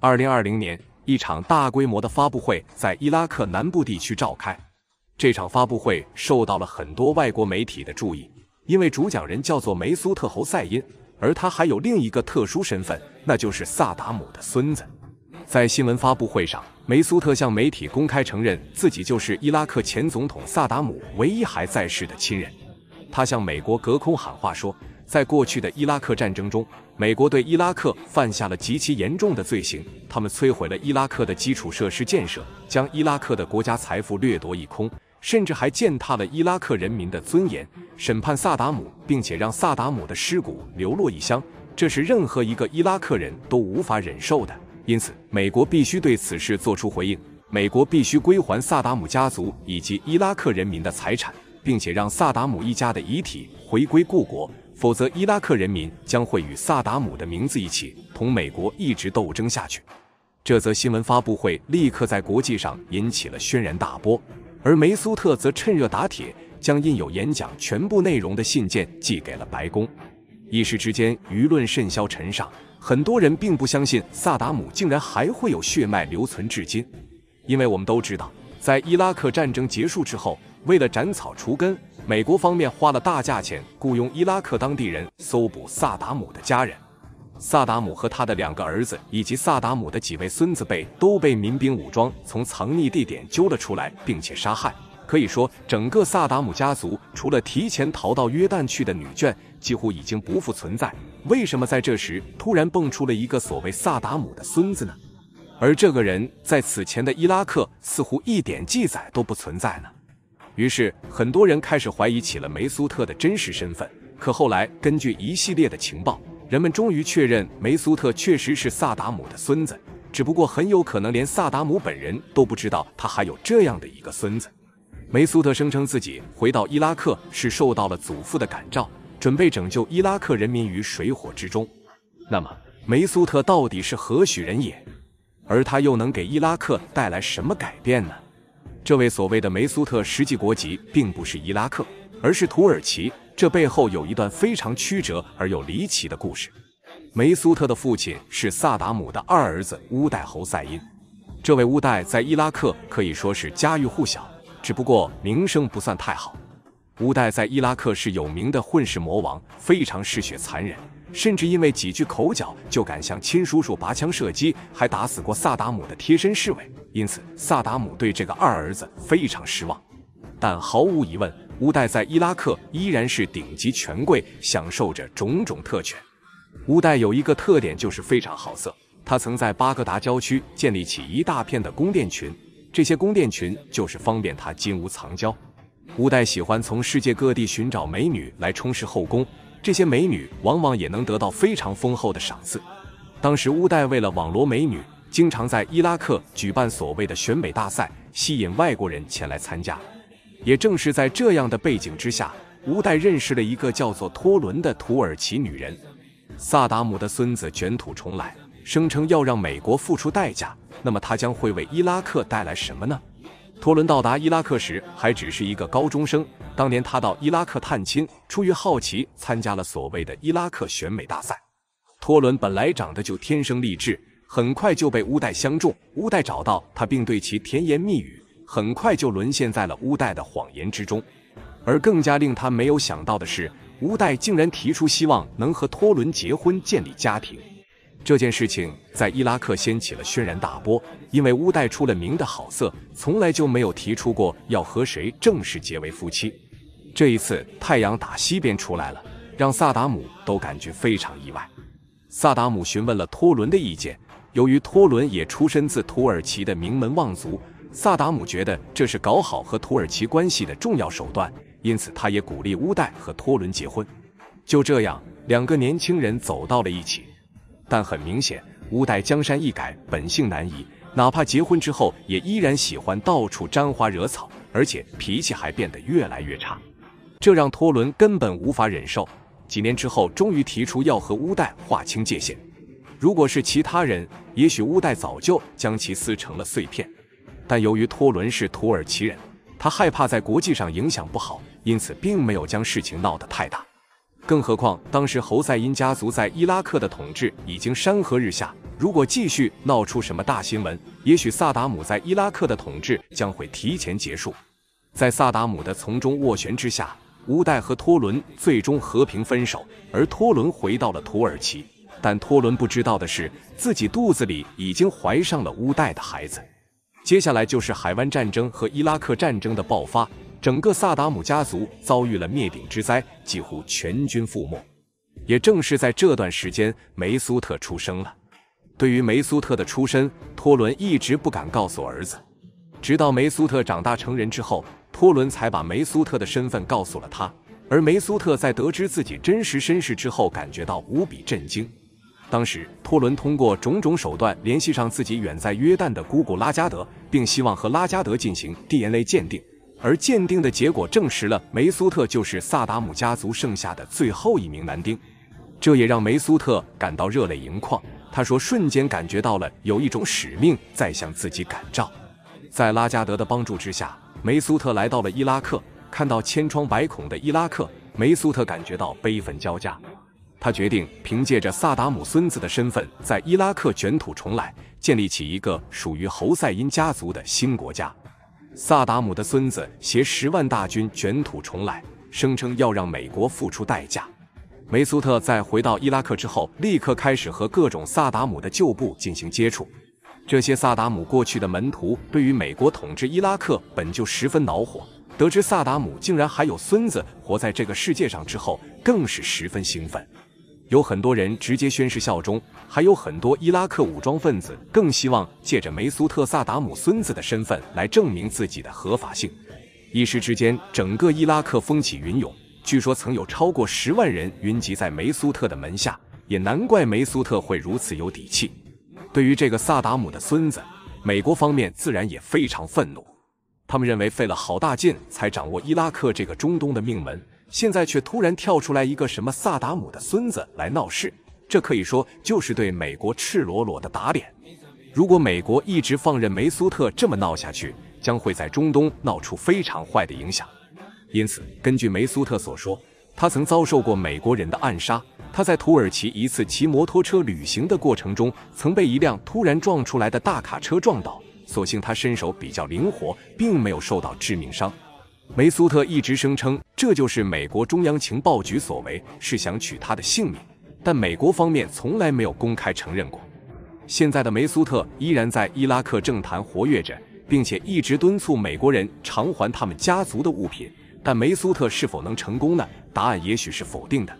二零二零年，一场大规模的发布会在伊拉克南部地区召开。这场发布会受到了很多外国媒体的注意，因为主讲人叫做梅苏特·侯赛因，而他还有另一个特殊身份，那就是萨达姆的孙子。在新闻发布会上，梅苏特向媒体公开承认自己就是伊拉克前总统萨达姆唯一还在世的亲人。他向美国隔空喊话说。在过去的伊拉克战争中，美国对伊拉克犯下了极其严重的罪行。他们摧毁了伊拉克的基础设施建设，将伊拉克的国家财富掠夺一空，甚至还践踏了伊拉克人民的尊严。审判萨达姆，并且让萨达姆的尸骨流落异乡，这是任何一个伊拉克人都无法忍受的。因此，美国必须对此事作出回应。美国必须归还萨达姆家族以及伊拉克人民的财产，并且让萨达姆一家的遗体回归故国。否则，伊拉克人民将会与萨达姆的名字一起，同美国一直斗争下去。这则新闻发布会立刻在国际上引起了轩然大波，而梅苏特则趁热打铁，将印有演讲全部内容的信件寄给了白宫。一时之间，舆论甚嚣尘上，很多人并不相信萨达姆竟然还会有血脉留存至今，因为我们都知道，在伊拉克战争结束之后，为了斩草除根。美国方面花了大价钱雇佣伊拉克当地人搜捕萨达姆的家人。萨达姆和他的两个儿子以及萨达姆的几位孙子辈都被民兵武装从藏匿地点揪了出来，并且杀害。可以说，整个萨达姆家族除了提前逃到约旦去的女眷，几乎已经不复存在。为什么在这时突然蹦出了一个所谓萨达姆的孙子呢？而这个人在此前的伊拉克似乎一点记载都不存在呢？于是，很多人开始怀疑起了梅苏特的真实身份。可后来，根据一系列的情报，人们终于确认梅苏特确实是萨达姆的孙子。只不过，很有可能连萨达姆本人都不知道他还有这样的一个孙子。梅苏特声称自己回到伊拉克是受到了祖父的感召，准备拯救伊拉克人民于水火之中。那么，梅苏特到底是何许人也？而他又能给伊拉克带来什么改变呢？这位所谓的梅苏特，实际国籍并不是伊拉克，而是土耳其。这背后有一段非常曲折而又离奇的故事。梅苏特的父亲是萨达姆的二儿子乌代侯赛因。这位乌代在伊拉克可以说是家喻户晓，只不过名声不算太好。乌代在伊拉克是有名的混世魔王，非常嗜血残忍，甚至因为几句口角就敢向亲叔叔拔枪射击，还打死过萨达姆的贴身侍卫。因此，萨达姆对这个二儿子非常失望，但毫无疑问，乌代在伊拉克依然是顶级权贵，享受着种种特权。乌代有一个特点，就是非常好色。他曾在巴格达郊区建立起一大片的宫殿群，这些宫殿群就是方便他金屋藏娇。乌代喜欢从世界各地寻找美女来充实后宫，这些美女往往也能得到非常丰厚的赏赐。当时，乌代为了网罗美女。经常在伊拉克举办所谓的选美大赛，吸引外国人前来参加。也正是在这样的背景之下，吴代认识了一个叫做托伦的土耳其女人。萨达姆的孙子卷土重来，声称要让美国付出代价。那么他将会为伊拉克带来什么呢？托伦到达伊拉克时还只是一个高中生。当年他到伊拉克探亲，出于好奇参加了所谓的伊拉克选美大赛。托伦本来长得就天生丽质。很快就被乌代相中，乌代找到他并对其甜言蜜语，很快就沦陷在了乌代的谎言之中。而更加令他没有想到的是，乌代竟然提出希望能和托伦结婚，建立家庭。这件事情在伊拉克掀起了轩然大波，因为乌代出了名的好色，从来就没有提出过要和谁正式结为夫妻。这一次太阳打西边出来了，让萨达姆都感觉非常意外。萨达姆询问了托伦的意见。由于托伦也出身自土耳其的名门望族，萨达姆觉得这是搞好和土耳其关系的重要手段，因此他也鼓励乌代和托伦结婚。就这样，两个年轻人走到了一起。但很明显，乌代江山易改，本性难移，哪怕结婚之后，也依然喜欢到处沾花惹草，而且脾气还变得越来越差，这让托伦根本无法忍受。几年之后，终于提出要和乌代划清界限。如果是其他人，也许乌代早就将其撕成了碎片。但由于托伦是土耳其人，他害怕在国际上影响不好，因此并没有将事情闹得太大。更何况当时侯赛因家族在伊拉克的统治已经山河日下，如果继续闹出什么大新闻，也许萨达姆在伊拉克的统治将会提前结束。在萨达姆的从中斡旋之下，乌代和托伦最终和平分手，而托伦回到了土耳其。但托伦不知道的是，自己肚子里已经怀上了乌代的孩子。接下来就是海湾战争和伊拉克战争的爆发，整个萨达姆家族遭遇了灭顶之灾，几乎全军覆没。也正是在这段时间，梅苏特出生了。对于梅苏特的出身，托伦一直不敢告诉儿子。直到梅苏特长大成人之后，托伦才把梅苏特的身份告诉了他。而梅苏特在得知自己真实身世之后，感觉到无比震惊。当时，托伦通过种种手段联系上自己远在约旦的姑姑拉加德，并希望和拉加德进行 DNA 鉴定。而鉴定的结果证实了梅苏特就是萨达姆家族剩下的最后一名男丁，这也让梅苏特感到热泪盈眶。他说：“瞬间感觉到了有一种使命在向自己感召。”在拉加德的帮助之下，梅苏特来到了伊拉克，看到千疮百孔的伊拉克，梅苏特感觉到悲愤交加。他决定凭借着萨达姆孙子的身份在伊拉克卷土重来，建立起一个属于侯赛因家族的新国家。萨达姆的孙子携十万大军卷土重来，声称要让美国付出代价。梅苏特在回到伊拉克之后，立刻开始和各种萨达姆的旧部进行接触。这些萨达姆过去的门徒对于美国统治伊拉克本就十分恼火，得知萨达姆竟然还有孙子活在这个世界上之后，更是十分兴奋。有很多人直接宣誓效忠，还有很多伊拉克武装分子更希望借着梅苏特萨达姆孙子的身份来证明自己的合法性。一时之间，整个伊拉克风起云涌。据说曾有超过十万人云集在梅苏特的门下，也难怪梅苏特会如此有底气。对于这个萨达姆的孙子，美国方面自然也非常愤怒。他们认为费了好大劲才掌握伊拉克这个中东的命门。现在却突然跳出来一个什么萨达姆的孙子来闹事，这可以说就是对美国赤裸裸的打脸。如果美国一直放任梅苏特这么闹下去，将会在中东闹出非常坏的影响。因此，根据梅苏特所说，他曾遭受过美国人的暗杀。他在土耳其一次骑摩托车旅行的过程中，曾被一辆突然撞出来的大卡车撞倒，所幸他身手比较灵活，并没有受到致命伤。梅苏特一直声称这就是美国中央情报局所为，是想取他的性命，但美国方面从来没有公开承认过。现在的梅苏特依然在伊拉克政坛活跃着，并且一直敦促美国人偿还他们家族的物品。但梅苏特是否能成功呢？答案也许是否定的。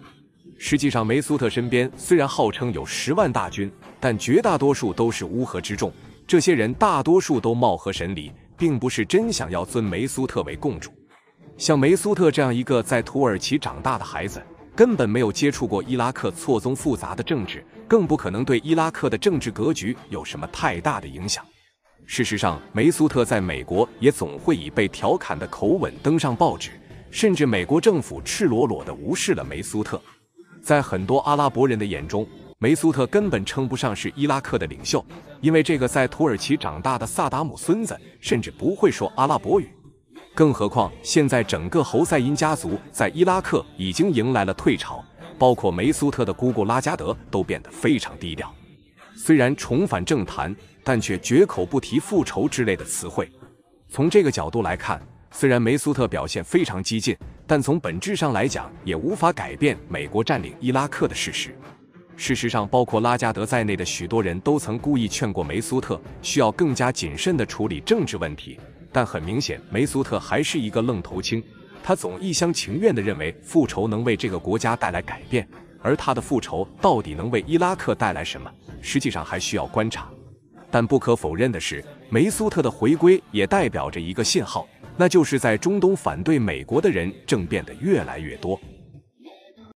实际上，梅苏特身边虽然号称有十万大军，但绝大多数都是乌合之众。这些人大多数都貌合神离，并不是真想要尊梅苏特为共主。像梅苏特这样一个在土耳其长大的孩子，根本没有接触过伊拉克错综复杂的政治，更不可能对伊拉克的政治格局有什么太大的影响。事实上，梅苏特在美国也总会以被调侃的口吻登上报纸，甚至美国政府赤裸裸地无视了梅苏特。在很多阿拉伯人的眼中，梅苏特根本称不上是伊拉克的领袖，因为这个在土耳其长大的萨达姆孙子，甚至不会说阿拉伯语。更何况，现在整个侯赛因家族在伊拉克已经迎来了退潮，包括梅苏特的姑姑拉加德都变得非常低调。虽然重返政坛，但却绝口不提复仇之类的词汇。从这个角度来看，虽然梅苏特表现非常激进，但从本质上来讲，也无法改变美国占领伊拉克的事实。事实上，包括拉加德在内的许多人都曾故意劝过梅苏特，需要更加谨慎地处理政治问题。但很明显，梅苏特还是一个愣头青，他总一厢情愿地认为复仇能为这个国家带来改变，而他的复仇到底能为伊拉克带来什么，实际上还需要观察。但不可否认的是，梅苏特的回归也代表着一个信号，那就是在中东反对美国的人正变得越来越多。